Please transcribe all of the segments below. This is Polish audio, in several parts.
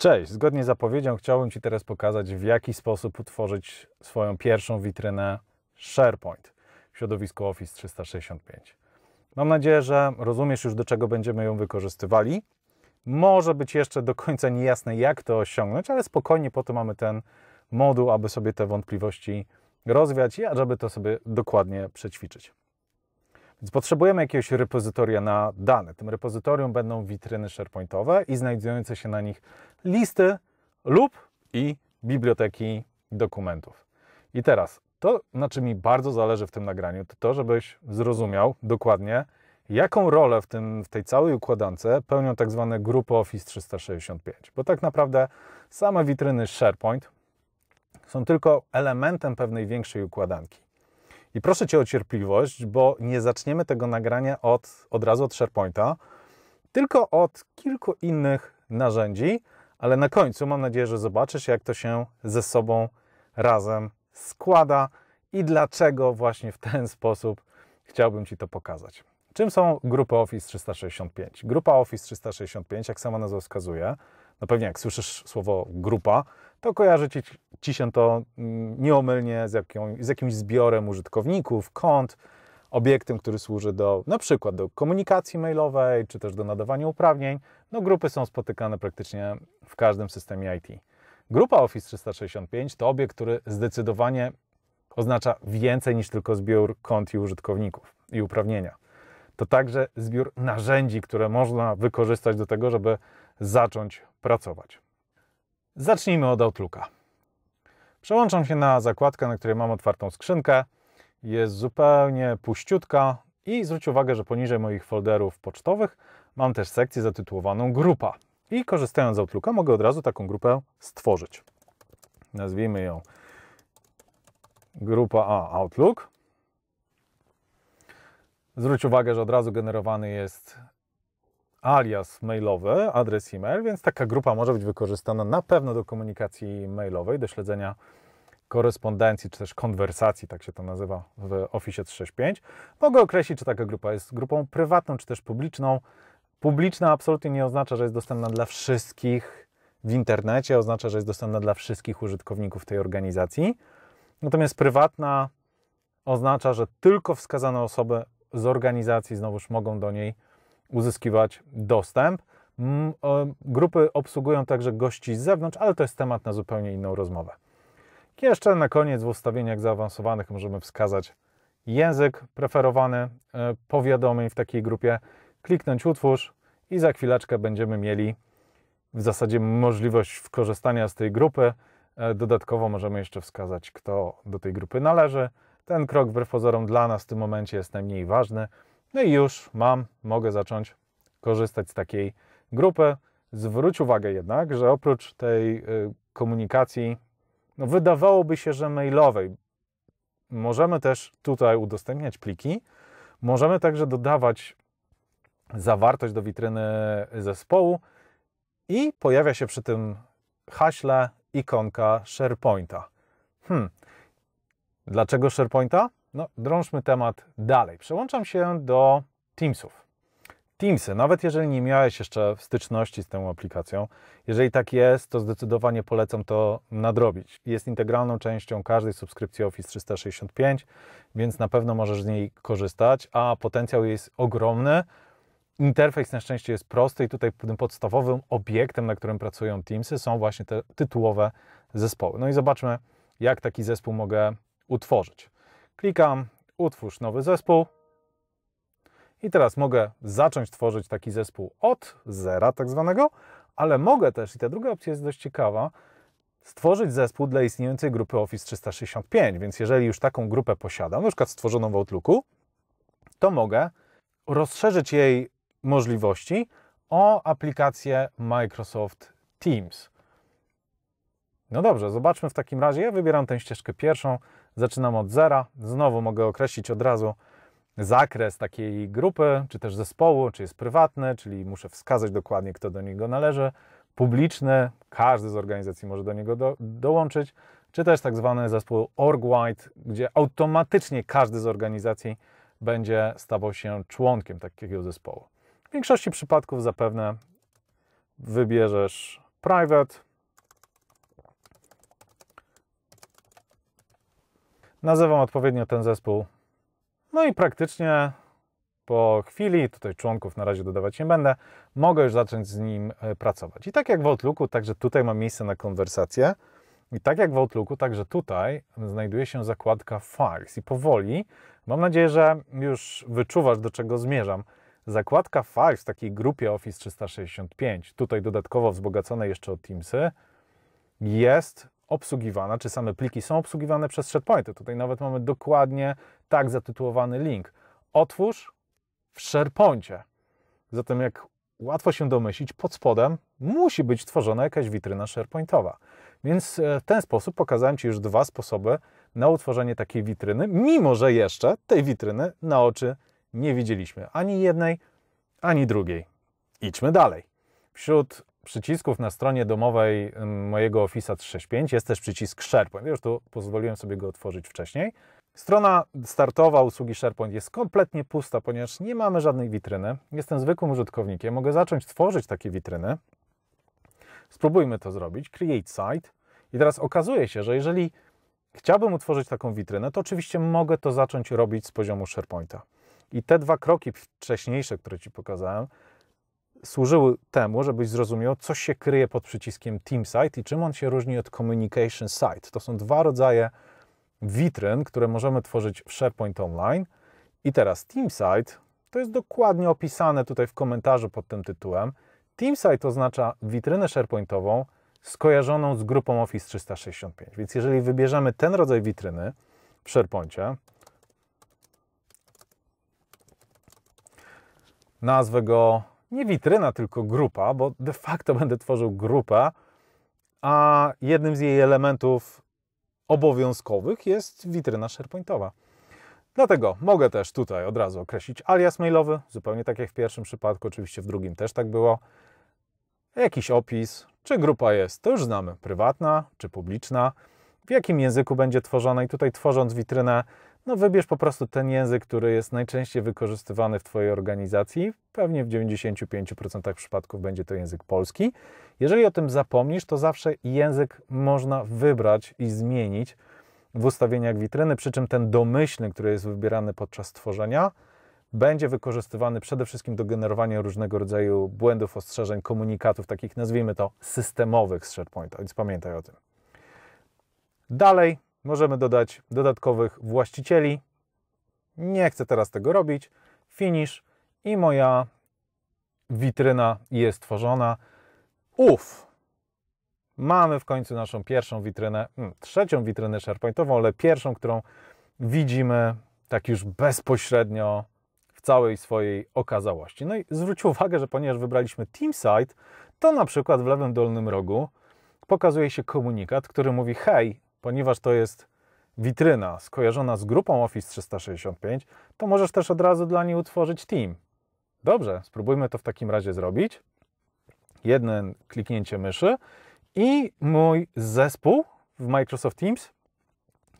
Cześć, zgodnie z zapowiedzią chciałbym Ci teraz pokazać, w jaki sposób utworzyć swoją pierwszą witrynę SharePoint w środowisku Office 365. Mam nadzieję, że rozumiesz już, do czego będziemy ją wykorzystywali. Może być jeszcze do końca niejasne, jak to osiągnąć, ale spokojnie po to mamy ten moduł, aby sobie te wątpliwości rozwiać i aby to sobie dokładnie przećwiczyć. Więc potrzebujemy jakiegoś repozytoria na dane. Tym repozytorium będą witryny SharePointowe i znajdujące się na nich listy lub i biblioteki dokumentów. I teraz to, na czym mi bardzo zależy w tym nagraniu, to to, żebyś zrozumiał dokładnie, jaką rolę w, tym, w tej całej układance pełnią tak zwane grupy Office 365. Bo tak naprawdę same witryny SharePoint są tylko elementem pewnej większej układanki. I proszę Cię o cierpliwość, bo nie zaczniemy tego nagrania od, od razu od SharePointa, tylko od kilku innych narzędzi, ale na końcu mam nadzieję, że zobaczysz, jak to się ze sobą razem składa i dlaczego właśnie w ten sposób chciałbym Ci to pokazać. Czym są grupy Office 365? Grupa Office 365, jak sama nazwa wskazuje, no pewnie jak słyszysz słowo grupa, to kojarzy ci, ci się to mm, nieomylnie z, z jakimś zbiorem użytkowników, kont, obiektem, który służy do na przykład do komunikacji mailowej, czy też do nadawania uprawnień, no grupy są spotykane praktycznie w każdym systemie IT. Grupa Office 365 to obiekt, który zdecydowanie oznacza więcej niż tylko zbiór kont i użytkowników i uprawnienia. To także zbiór narzędzi, które można wykorzystać do tego, żeby zacząć pracować. Zacznijmy od Outlooka. Przełączam się na zakładkę, na której mam otwartą skrzynkę jest zupełnie puściutka i zwróć uwagę, że poniżej moich folderów pocztowych mam też sekcję zatytułowaną grupa. I korzystając z Outlooka mogę od razu taką grupę stworzyć. Nazwijmy ją grupa A Outlook. Zwróć uwagę, że od razu generowany jest alias mailowy, adres e-mail, więc taka grupa może być wykorzystana na pewno do komunikacji mailowej, do śledzenia korespondencji, czy też konwersacji, tak się to nazywa w Office 365, mogę określić, czy taka grupa jest grupą prywatną, czy też publiczną. Publiczna absolutnie nie oznacza, że jest dostępna dla wszystkich w internecie, oznacza, że jest dostępna dla wszystkich użytkowników tej organizacji. Natomiast prywatna oznacza, że tylko wskazane osoby z organizacji znowuż mogą do niej uzyskiwać dostęp. Mm, grupy obsługują także gości z zewnątrz, ale to jest temat na zupełnie inną rozmowę. Jeszcze na koniec w ustawieniach zaawansowanych możemy wskazać język preferowany e, powiadomień w takiej grupie, kliknąć utwórz i za chwileczkę będziemy mieli w zasadzie możliwość korzystania z tej grupy. E, dodatkowo możemy jeszcze wskazać, kto do tej grupy należy. Ten krok wbrew pozorom dla nas w tym momencie jest najmniej ważny. No i już mam, mogę zacząć korzystać z takiej grupy. Zwróć uwagę jednak, że oprócz tej e, komunikacji no wydawałoby się, że mailowej. Możemy też tutaj udostępniać pliki. Możemy także dodawać zawartość do witryny zespołu i pojawia się przy tym haśle ikonka SharePointa. Hmm. Dlaczego SharePointa? No, drążmy temat dalej. Przełączam się do Teamsów. Teamsy, nawet jeżeli nie miałeś jeszcze styczności z tą aplikacją, jeżeli tak jest, to zdecydowanie polecam to nadrobić. Jest integralną częścią każdej subskrypcji Office 365, więc na pewno możesz z niej korzystać, a potencjał jest ogromny. Interfejs na szczęście jest prosty i tutaj tym podstawowym obiektem, na którym pracują Teamsy, są właśnie te tytułowe zespoły. No i zobaczmy, jak taki zespół mogę utworzyć. Klikam, utwórz nowy zespół. I teraz mogę zacząć tworzyć taki zespół od zera tak zwanego, ale mogę też, i ta druga opcja jest dość ciekawa, stworzyć zespół dla istniejącej grupy Office 365. Więc jeżeli już taką grupę posiadam, na przykład stworzoną w Outlooku, to mogę rozszerzyć jej możliwości o aplikację Microsoft Teams. No dobrze, zobaczmy w takim razie. Ja wybieram tę ścieżkę pierwszą, zaczynam od zera. Znowu mogę określić od razu zakres takiej grupy, czy też zespołu, czy jest prywatny, czyli muszę wskazać dokładnie, kto do niego należy, publiczny, każdy z organizacji może do niego do, dołączyć, czy też tak zwany zespół org-wide, gdzie automatycznie każdy z organizacji będzie stawał się członkiem takiego zespołu. W większości przypadków zapewne wybierzesz private. Nazywam odpowiednio ten zespół no i praktycznie po chwili, tutaj członków na razie dodawać nie będę, mogę już zacząć z nim e, pracować. I tak jak w Outlooku, także tutaj mam miejsce na konwersację. I tak jak w Outlooku, także tutaj znajduje się zakładka Files. I powoli, mam nadzieję, że już wyczuwasz, do czego zmierzam. Zakładka Files w takiej grupie Office 365, tutaj dodatkowo wzbogacone jeszcze o Teamsy, jest obsługiwana, czy same pliki są obsługiwane przez SharePointy. Tutaj nawet mamy dokładnie tak zatytułowany link. Otwórz w SharePointie. Zatem, jak łatwo się domyślić, pod spodem musi być tworzona jakaś witryna SharePointowa. Więc e, w ten sposób pokazałem Ci już dwa sposoby na utworzenie takiej witryny, mimo że jeszcze tej witryny na oczy nie widzieliśmy ani jednej, ani drugiej. Idźmy dalej. Wśród przycisków na stronie domowej mojego Office 365 jest też przycisk SharePoint. Już tu pozwoliłem sobie go otworzyć wcześniej. Strona startowa usługi SharePoint jest kompletnie pusta, ponieważ nie mamy żadnej witryny. Jestem zwykłym użytkownikiem, mogę zacząć tworzyć takie witryny. Spróbujmy to zrobić. Create site. I teraz okazuje się, że jeżeli chciałbym utworzyć taką witrynę, to oczywiście mogę to zacząć robić z poziomu SharePointa. I te dwa kroki wcześniejsze, które Ci pokazałem, służyły temu, żebyś zrozumiał, co się kryje pod przyciskiem Team Site i czym on się różni od Communication Site. To są dwa rodzaje witryn, które możemy tworzyć w SharePoint Online. I teraz TeamSite, to jest dokładnie opisane tutaj w komentarzu pod tym tytułem. TeamSite oznacza witrynę SharePointową skojarzoną z grupą Office 365. Więc jeżeli wybierzemy ten rodzaj witryny w SharePointie, nazwę go nie witryna, tylko grupa, bo de facto będę tworzył grupę, a jednym z jej elementów obowiązkowych jest witryna SharePointowa. Dlatego mogę też tutaj od razu określić alias mailowy, zupełnie tak jak w pierwszym przypadku, oczywiście w drugim też tak było. Jakiś opis, czy grupa jest, to już znamy, prywatna czy publiczna, w jakim języku będzie tworzona i tutaj tworząc witrynę no wybierz po prostu ten język, który jest najczęściej wykorzystywany w Twojej organizacji. Pewnie w 95% przypadków będzie to język polski. Jeżeli o tym zapomnisz, to zawsze język można wybrać i zmienić w ustawieniach witryny, przy czym ten domyślny, który jest wybierany podczas tworzenia, będzie wykorzystywany przede wszystkim do generowania różnego rodzaju błędów, ostrzeżeń, komunikatów, takich nazwijmy to systemowych z SharePointa, więc pamiętaj o tym. Dalej, możemy dodać dodatkowych właścicieli. Nie chcę teraz tego robić. Finish i moja witryna jest tworzona. Uf! Mamy w końcu naszą pierwszą witrynę, hmm, trzecią witrynę SharePointową, ale pierwszą, którą widzimy tak już bezpośrednio w całej swojej okazałości. No i zwróć uwagę, że ponieważ wybraliśmy TeamSite, to na przykład w lewym dolnym rogu pokazuje się komunikat, który mówi: Hej, ponieważ to jest witryna skojarzona z grupą Office 365, to możesz też od razu dla niej utworzyć team. Dobrze, spróbujmy to w takim razie zrobić. Jedne kliknięcie myszy i mój zespół w Microsoft Teams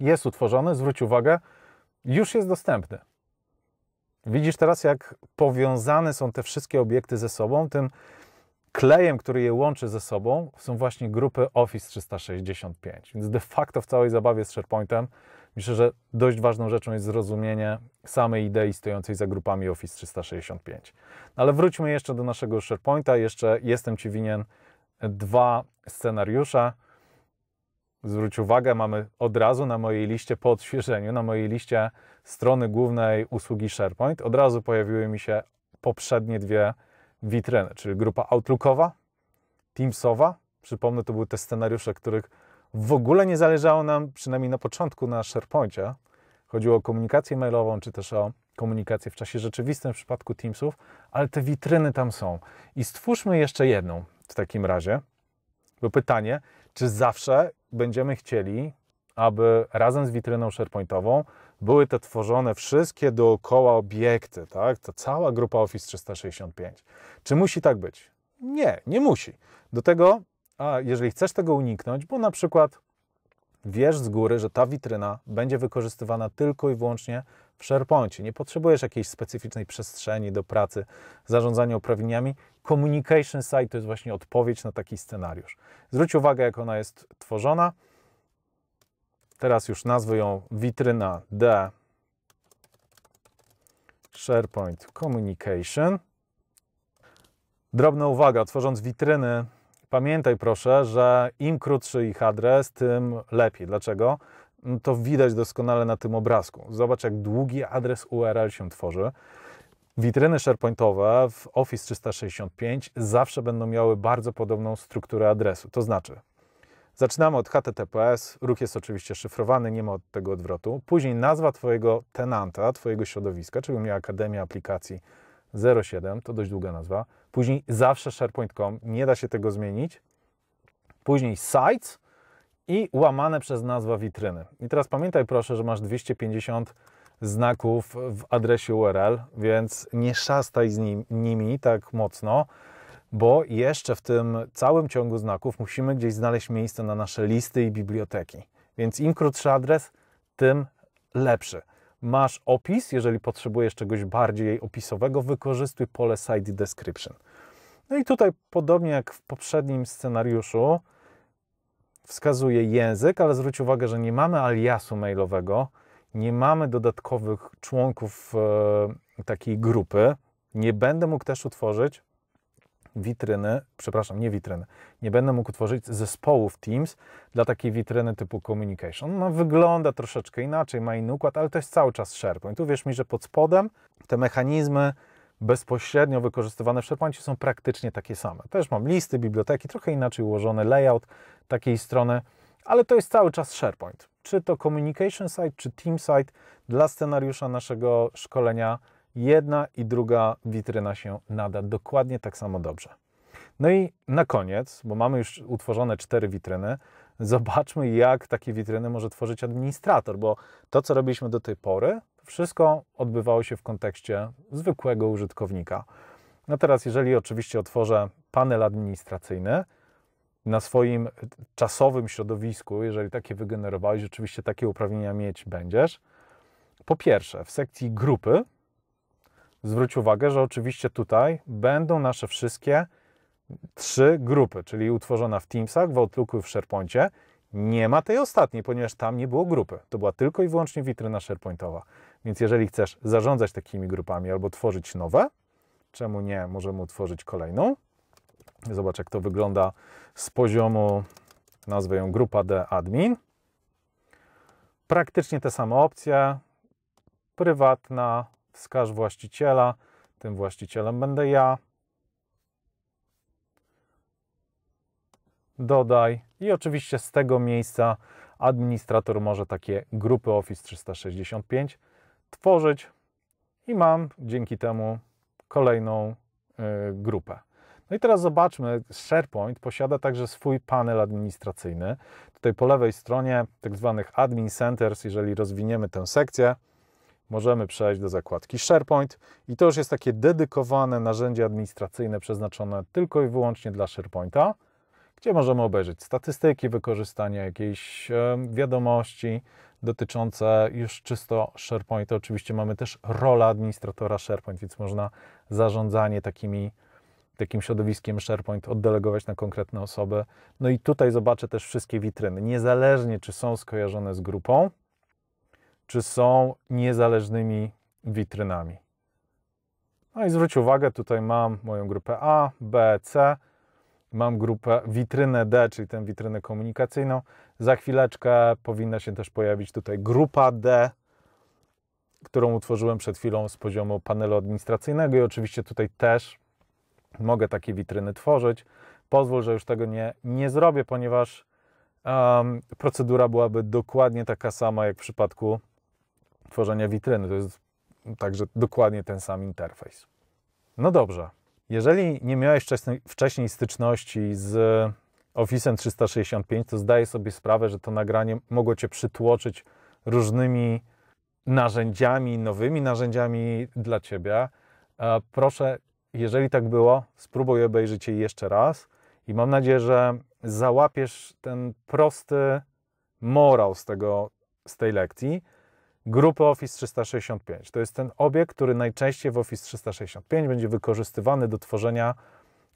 jest utworzony, zwróć uwagę, już jest dostępny. Widzisz teraz, jak powiązane są te wszystkie obiekty ze sobą, tym klejem, który je łączy ze sobą, są właśnie grupy Office 365. Więc de facto w całej zabawie z SharePointem myślę, że dość ważną rzeczą jest zrozumienie samej idei stojącej za grupami Office 365. No ale wróćmy jeszcze do naszego SharePointa. Jeszcze jestem Ci winien dwa scenariusze. Zwróć uwagę, mamy od razu na mojej liście po odświeżeniu, na mojej liście strony głównej usługi SharePoint, od razu pojawiły mi się poprzednie dwie witrynę, czyli grupa Outlookowa, Teamsowa. Przypomnę, to były te scenariusze, których w ogóle nie zależało nam, przynajmniej na początku na SharePointie. Chodziło o komunikację mailową, czy też o komunikację w czasie rzeczywistym w przypadku Teamsów, ale te witryny tam są. I stwórzmy jeszcze jedną w takim razie, bo pytanie, czy zawsze będziemy chcieli aby razem z witryną SharePointową były te tworzone wszystkie dookoła obiekty, tak? To cała grupa Office 365. Czy musi tak być? Nie, nie musi. Do tego, a jeżeli chcesz tego uniknąć, bo na przykład wiesz z góry, że ta witryna będzie wykorzystywana tylko i wyłącznie w SharePointie. Nie potrzebujesz jakiejś specyficznej przestrzeni do pracy, zarządzania uprawnieniami. Communication Site to jest właśnie odpowiedź na taki scenariusz. Zwróć uwagę, jak ona jest tworzona. Teraz już nazwę ją witryna D SharePoint Communication. Drobna uwaga, tworząc witryny, pamiętaj proszę, że im krótszy ich adres, tym lepiej. Dlaczego? No to widać doskonale na tym obrazku. Zobacz, jak długi adres URL się tworzy. Witryny SharePointowe w Office 365 zawsze będą miały bardzo podobną strukturę adresu. To znaczy, Zaczynamy od HTTPS, ruch jest oczywiście szyfrowany, nie ma od tego odwrotu. Później nazwa Twojego tenanta, Twojego środowiska, czyli mi Akademia Aplikacji 07, to dość długa nazwa. Później zawsze SharePoint.com, nie da się tego zmienić. Później Sites i łamane przez nazwa witryny. I teraz pamiętaj proszę, że masz 250 znaków w adresie URL, więc nie szastaj z nim, nimi tak mocno bo jeszcze w tym całym ciągu znaków musimy gdzieś znaleźć miejsce na nasze listy i biblioteki. Więc im krótszy adres, tym lepszy. Masz opis, jeżeli potrzebujesz czegoś bardziej opisowego, wykorzystuj pole Site Description. No i tutaj, podobnie jak w poprzednim scenariuszu, wskazuje język, ale zwróć uwagę, że nie mamy aliasu mailowego, nie mamy dodatkowych członków e, takiej grupy. Nie będę mógł też utworzyć witryny, przepraszam, nie witryny, nie będę mógł tworzyć zespołów Teams dla takiej witryny typu Communication. No, wygląda troszeczkę inaczej, ma inny układ, ale to jest cały czas SharePoint. Tu wierz mi, że pod spodem te mechanizmy bezpośrednio wykorzystywane w SharePointie są praktycznie takie same. Też mam listy, biblioteki, trochę inaczej ułożony layout takiej strony, ale to jest cały czas SharePoint. Czy to Communication Site, czy Team Site dla scenariusza naszego szkolenia jedna i druga witryna się nada dokładnie tak samo dobrze. No i na koniec, bo mamy już utworzone cztery witryny, zobaczmy, jak takie witryny może tworzyć administrator, bo to, co robiliśmy do tej pory, wszystko odbywało się w kontekście zwykłego użytkownika. No teraz, jeżeli oczywiście otworzę panel administracyjny na swoim czasowym środowisku, jeżeli takie wygenerowałeś, oczywiście takie uprawnienia mieć będziesz. Po pierwsze, w sekcji grupy zwróć uwagę, że oczywiście tutaj będą nasze wszystkie trzy grupy, czyli utworzona w Teamsach, w Outlooku i w SharePointie. Nie ma tej ostatniej, ponieważ tam nie było grupy. To była tylko i wyłącznie witryna SharePointowa. Więc jeżeli chcesz zarządzać takimi grupami albo tworzyć nowe, czemu nie, możemy utworzyć kolejną. Zobacz, jak to wygląda z poziomu, nazwę ją grupa D admin. Praktycznie te same opcje. Prywatna, wskaż właściciela, tym właścicielem będę ja. Dodaj i oczywiście z tego miejsca administrator może takie grupy Office 365 tworzyć i mam dzięki temu kolejną y, grupę. No i teraz zobaczmy, SharePoint posiada także swój panel administracyjny. Tutaj po lewej stronie tak zwanych admin centers, jeżeli rozwiniemy tę sekcję, możemy przejść do zakładki SharePoint i to już jest takie dedykowane narzędzie administracyjne przeznaczone tylko i wyłącznie dla SharePointa, gdzie możemy obejrzeć statystyki wykorzystania, jakiejś e, wiadomości dotyczące już czysto SharePointa. Oczywiście mamy też rolę administratora SharePoint, więc można zarządzanie takimi takim środowiskiem SharePoint oddelegować na konkretne osoby. No i tutaj zobaczę też wszystkie witryny, niezależnie czy są skojarzone z grupą, czy są niezależnymi witrynami. No i zwróć uwagę, tutaj mam moją grupę A, B, C, mam grupę witrynę D, czyli tę witrynę komunikacyjną. Za chwileczkę powinna się też pojawić tutaj grupa D, którą utworzyłem przed chwilą z poziomu panelu administracyjnego i oczywiście tutaj też mogę takie witryny tworzyć. Pozwól, że już tego nie, nie zrobię, ponieważ um, procedura byłaby dokładnie taka sama jak w przypadku tworzenia witryny. To jest także dokładnie ten sam interfejs. No dobrze. Jeżeli nie miałeś wcześniej styczności z Office 365, to zdaję sobie sprawę, że to nagranie mogło Cię przytłoczyć różnymi narzędziami, nowymi narzędziami dla Ciebie. E, proszę, jeżeli tak było, spróbuj obejrzeć je jeszcze raz i mam nadzieję, że załapiesz ten prosty morał z, tego, z tej lekcji grupy Office 365. To jest ten obiekt, który najczęściej w Office 365 będzie wykorzystywany do tworzenia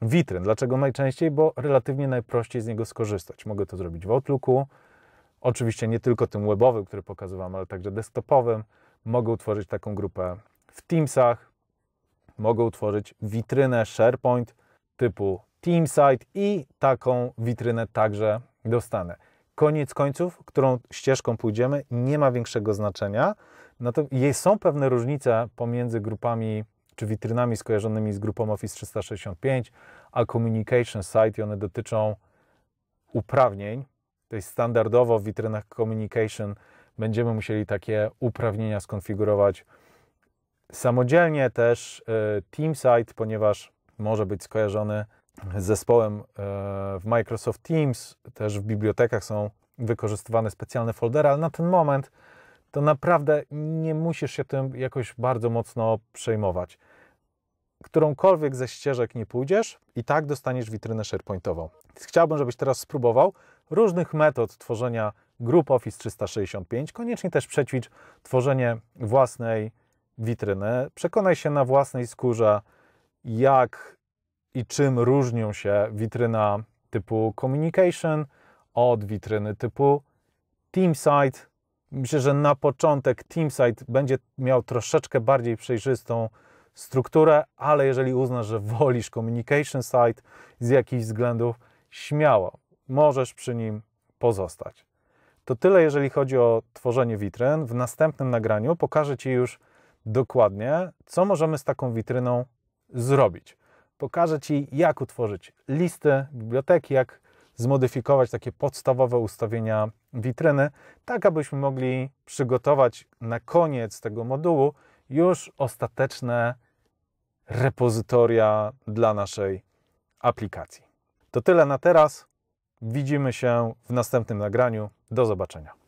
witryn. Dlaczego najczęściej? Bo relatywnie najprościej z niego skorzystać. Mogę to zrobić w Outlooku, oczywiście nie tylko tym webowym, który pokazywałem, ale także desktopowym. Mogę utworzyć taką grupę w Teamsach, mogę utworzyć witrynę SharePoint typu Teamsite i taką witrynę także dostanę koniec końców, którą ścieżką pójdziemy, nie ma większego znaczenia. Natomiast są pewne różnice pomiędzy grupami czy witrynami skojarzonymi z grupą Office 365, a Communication Site i one dotyczą uprawnień. To jest standardowo w witrynach Communication będziemy musieli takie uprawnienia skonfigurować samodzielnie też e, Teamsite, ponieważ może być skojarzony zespołem e, w Microsoft Teams, też w bibliotekach są wykorzystywane specjalne foldery, ale na ten moment to naprawdę nie musisz się tym jakoś bardzo mocno przejmować. Którąkolwiek ze ścieżek nie pójdziesz, i tak dostaniesz witrynę SharePointową. Chciałbym, żebyś teraz spróbował różnych metod tworzenia grup Office 365. Koniecznie też przećwicz tworzenie własnej witryny. Przekonaj się na własnej skórze, jak i czym różnią się witryna typu communication od witryny typu teamsite. Myślę, że na początek teamsite będzie miał troszeczkę bardziej przejrzystą strukturę, ale jeżeli uznasz, że wolisz communication site z jakichś względów, śmiało, możesz przy nim pozostać. To tyle, jeżeli chodzi o tworzenie witryn. W następnym nagraniu pokażę Ci już dokładnie, co możemy z taką witryną zrobić. Pokażę Ci, jak utworzyć listę biblioteki, jak zmodyfikować takie podstawowe ustawienia witryny, tak abyśmy mogli przygotować na koniec tego modułu już ostateczne repozytoria dla naszej aplikacji. To tyle na teraz. Widzimy się w następnym nagraniu. Do zobaczenia.